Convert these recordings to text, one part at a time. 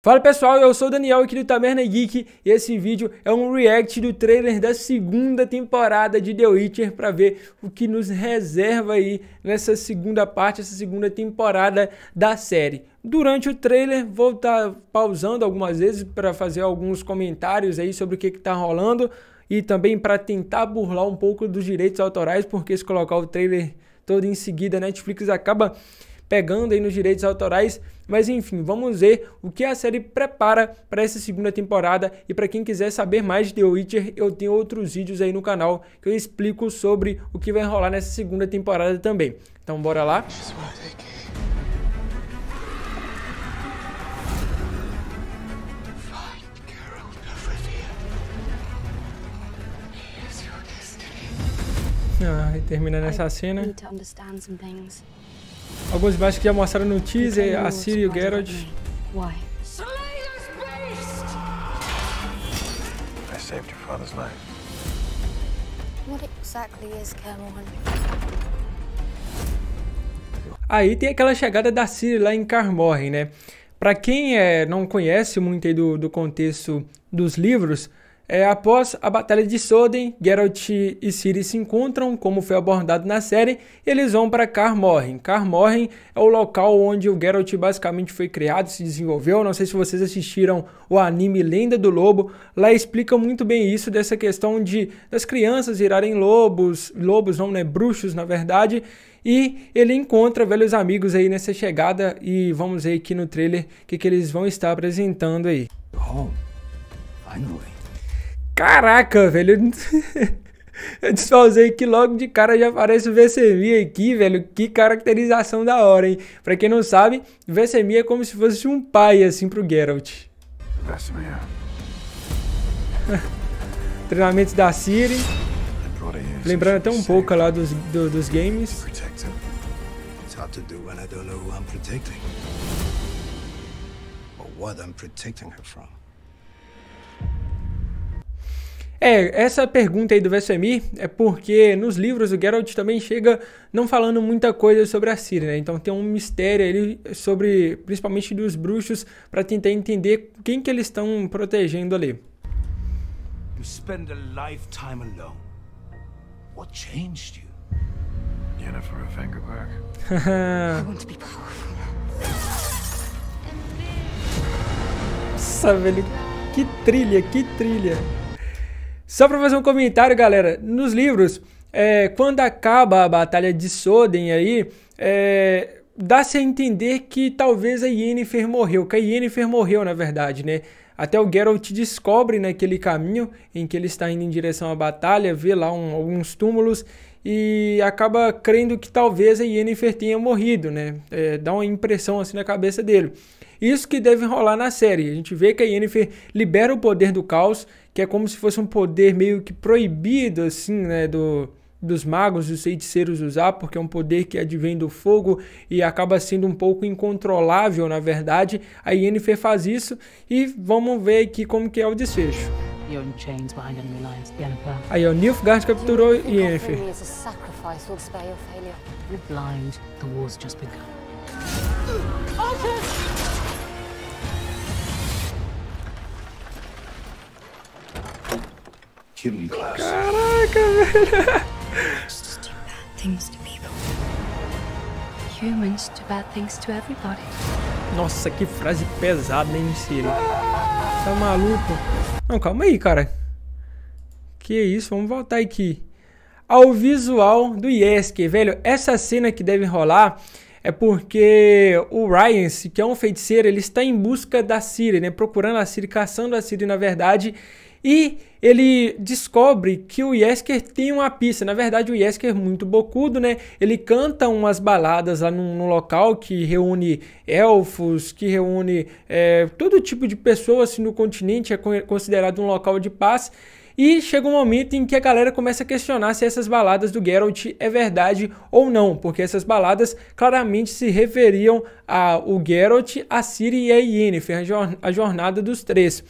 Fala pessoal, eu sou o Daniel aqui do Taverna Geek e esse vídeo é um react do trailer da segunda temporada de The Witcher para ver o que nos reserva aí nessa segunda parte, essa segunda temporada da série. Durante o trailer vou estar tá pausando algumas vezes para fazer alguns comentários aí sobre o que está rolando e também para tentar burlar um pouco dos direitos autorais, porque se colocar o trailer todo em seguida, a Netflix acaba pegando aí nos direitos autorais. Mas enfim, vamos ver o que a série prepara para essa segunda temporada. E para quem quiser saber mais de The Witcher, eu tenho outros vídeos aí no canal que eu explico sobre o que vai rolar nessa segunda temporada também. Então bora lá. Ah, e termina nessa cena. Algumas imagens que já mostraram no teaser, a Ciri e o Geralt. Aí tem aquela chegada da Ciri lá em Carmorren, né? Para quem é, não conhece muito do, do contexto dos livros, é, após a Batalha de Soden, Geralt e Ciri se encontram, como foi abordado na série, e eles vão para Carmorren. Carmorren é o local onde o Geralt basicamente foi criado, se desenvolveu. Não sei se vocês assistiram o anime Lenda do Lobo. Lá explica muito bem isso, dessa questão de das crianças virarem lobos, lobos não, né, bruxos na verdade. E ele encontra velhos amigos aí nessa chegada e vamos ver aqui no trailer o que, que eles vão estar apresentando aí. Home. Oh, finally. Caraca, velho. Eu desfazei que logo de cara já aparece o VCMI aqui, velho. Que caracterização da hora, hein? Pra quem não sabe, o VCMI é como se fosse um pai, assim, pro Geralt. Treinamentos da Siri. Lembrando até um pouco lá dos, do, dos games. What I'm protecting her from. É, essa pergunta aí do Vesemir é porque nos livros o Geralt também chega não falando muita coisa sobre a Síria, né? Então tem um mistério ali sobre, principalmente dos bruxos, para tentar entender quem que eles estão protegendo ali. You spend a lifetime alone. What changed you? Jennifer of Engelberg. I want to be powerful. Nossa, velho, que trilha, que trilha. Só para fazer um comentário, galera, nos livros, é, quando acaba a batalha de Soden aí, é, dá-se a entender que talvez a Yennefer morreu, que a Yennefer morreu na verdade, né? Até o Geralt descobre naquele caminho em que ele está indo em direção à batalha, vê lá um, alguns túmulos e acaba crendo que talvez a Yennefer tenha morrido, né? É, dá uma impressão assim na cabeça dele. Isso que deve rolar na série. A gente vê que a Yennefer libera o poder do caos, que é como se fosse um poder meio que proibido, assim, né? Do, dos magos, dos feiticeiros usar, porque é um poder que advém do fogo e acaba sendo um pouco incontrolável, na verdade. A Yennefer faz isso e vamos ver aqui como que é o desfecho. Aí, ó, Nilfgaard capturou Yennefer. You're blind. The war's just begun. Caraca, velho. Nossa, que frase pesada, hein, Siri? Tá maluco? Não, calma aí, cara. Que isso, vamos voltar aqui. Ao visual do Yesk, velho, essa cena que deve rolar é porque o Ryan, que é um feiticeiro, ele está em busca da Ciri, né? Procurando a Ciri, caçando a Ciri, na verdade. E ele descobre que o Yesker tem uma pista. Na verdade, o Yesker é muito bocudo, né? Ele canta umas baladas lá num, num local que reúne elfos, que reúne é, todo tipo de pessoas assim, no continente. É considerado um local de paz. E chega um momento em que a galera começa a questionar se essas baladas do Geralt é verdade ou não, porque essas baladas claramente se referiam ao Geralt, a Ciri e a Yennefer, a jornada dos três.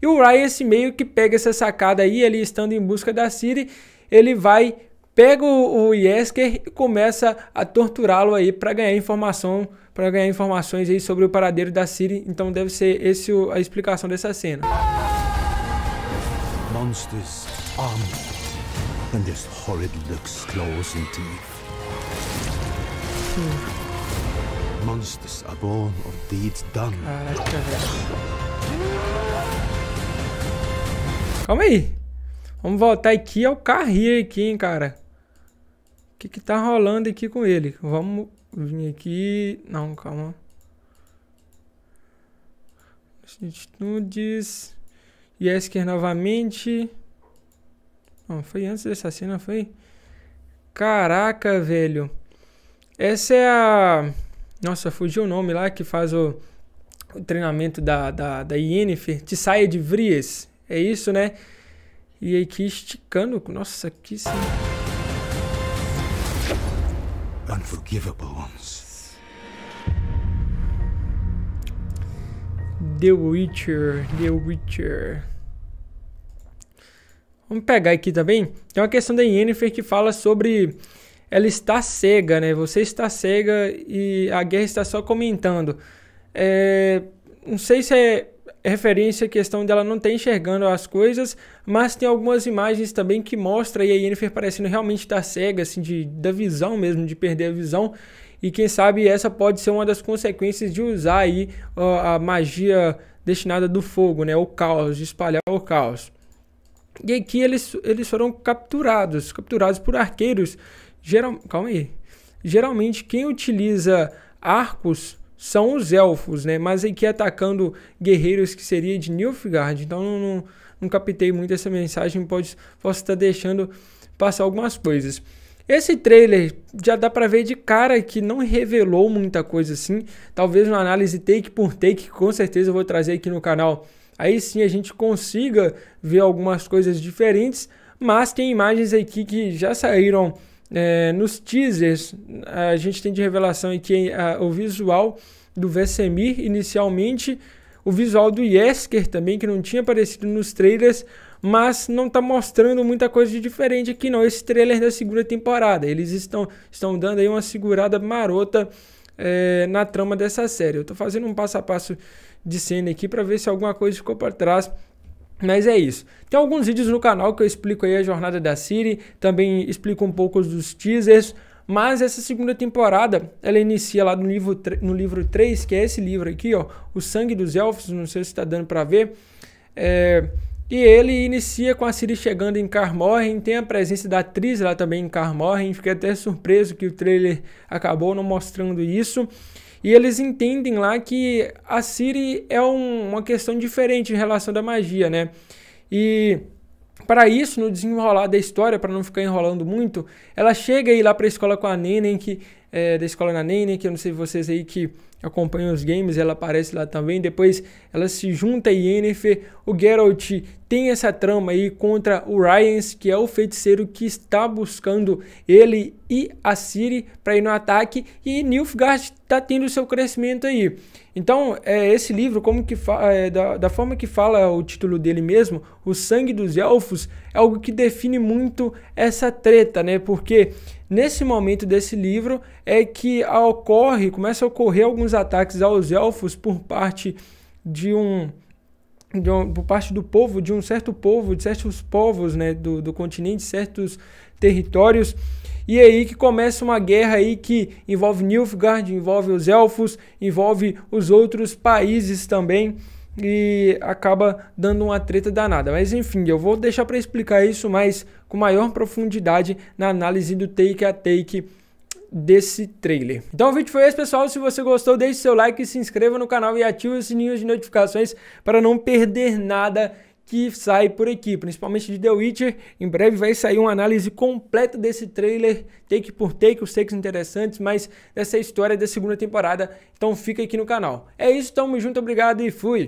E o Rice meio que pega essa sacada aí, ele estando em busca da Siri, ele vai pega o, Yesker e começa a torturá-lo aí para ganhar informação, para ganhar informações aí sobre o paradeiro da Siri. Então deve ser esse a explicação dessa cena. Monsters armed and this horrid looks claws and teeth. Monsters are born of deeds done. Calma aí. Vamos voltar aqui ao carrinho aqui, hein, cara. O que que tá rolando aqui com ele? Vamos vir aqui... Não, calma. Atitudes... Yesker novamente... Não, foi antes dessa cena, foi? Caraca, velho. Essa é a... Nossa, fugiu o nome lá que faz o, o treinamento da, da, da Yennefer. saia de Vries. É isso, né? E aqui esticando. Nossa, que sim. Unforgivable ones. The Witcher, The Witcher. Vamos pegar aqui também. Tem uma questão da Yennefer que fala sobre ela está cega, né? Você está cega e a guerra está só comentando. É, não sei se é referência à questão dela não estar tá enxergando as coisas, mas tem algumas imagens também que mostra a Yennefer parecendo realmente estar tá cega, assim, de, da visão mesmo, de perder a visão. E quem sabe essa pode ser uma das consequências de usar aí ó, a magia destinada do fogo, né? O caos, de espalhar o caos. E aqui eles, eles foram capturados, capturados por arqueiros. Geral, calma aí. Geralmente quem utiliza arcos são os elfos, né? Mas aqui atacando guerreiros que seria de Nilfgaard. Então não, não, não captei muito essa mensagem, pode, posso estar deixando passar algumas coisas. Esse trailer já dá para ver de cara que não revelou muita coisa assim. Talvez uma análise take por take, com certeza eu vou trazer aqui no canal. Aí sim a gente consiga ver algumas coisas diferentes, mas tem imagens aqui que já saíram é, nos teasers, a gente tem de revelação que a, o visual do Vesemir, inicialmente, o visual do Yesker também, que não tinha aparecido nos trailers, mas não está mostrando muita coisa de diferente aqui não, esse trailer da segunda temporada, eles estão, estão dando aí uma segurada marota é, na trama dessa série, eu estou fazendo um passo a passo de cena aqui para ver se alguma coisa ficou para trás mas é isso. Tem alguns vídeos no canal que eu explico aí a jornada da Siri, também explico um pouco dos teasers, mas essa segunda temporada, ela inicia lá no livro, no livro 3, que é esse livro aqui, ó, O Sangue dos Elfos, não sei se está dando para ver, é, e ele inicia com a Siri chegando em Carmorren, tem a presença da atriz lá também em Carmorren, fiquei até surpreso que o trailer acabou não mostrando isso, e eles entendem lá que a Siri é um, uma questão diferente em relação da magia, né? E para isso, no desenrolar da história, para não ficar enrolando muito, ela chega aí lá para a escola com a Neném, que é, da Escola na Nene, que eu não sei vocês aí que acompanham os games, ela aparece lá também. Depois ela se junta a Yennefer. O Geralt tem essa trama aí contra o Ryan, que é o feiticeiro que está buscando ele e a Siri para ir no ataque. E Nilfgaard está tendo seu crescimento aí. Então, é, esse livro, como que é, da, da forma que fala o título dele mesmo, O Sangue dos Elfos, algo que define muito essa treta, né? Porque nesse momento desse livro é que ocorre, começa a ocorrer alguns ataques aos elfos por parte de um um, por parte do povo, de um certo povo, de certos povos né, do, do continente, certos territórios. E é aí que começa uma guerra aí que envolve Nilfgaard, envolve os elfos, envolve os outros países também e acaba dando uma treta danada. Mas enfim, eu vou deixar para explicar isso mais com maior profundidade na análise do take a take desse trailer. Então o vídeo foi esse, pessoal. Se você gostou, deixe seu like, se inscreva no canal e ative o sininho de notificações para não perder nada que sai por aqui, principalmente de The Witcher. Em breve vai sair uma análise completa desse trailer, take por take, os takes interessantes, mas dessa história da segunda temporada. Então fica aqui no canal. É isso, tamo junto, obrigado e fui!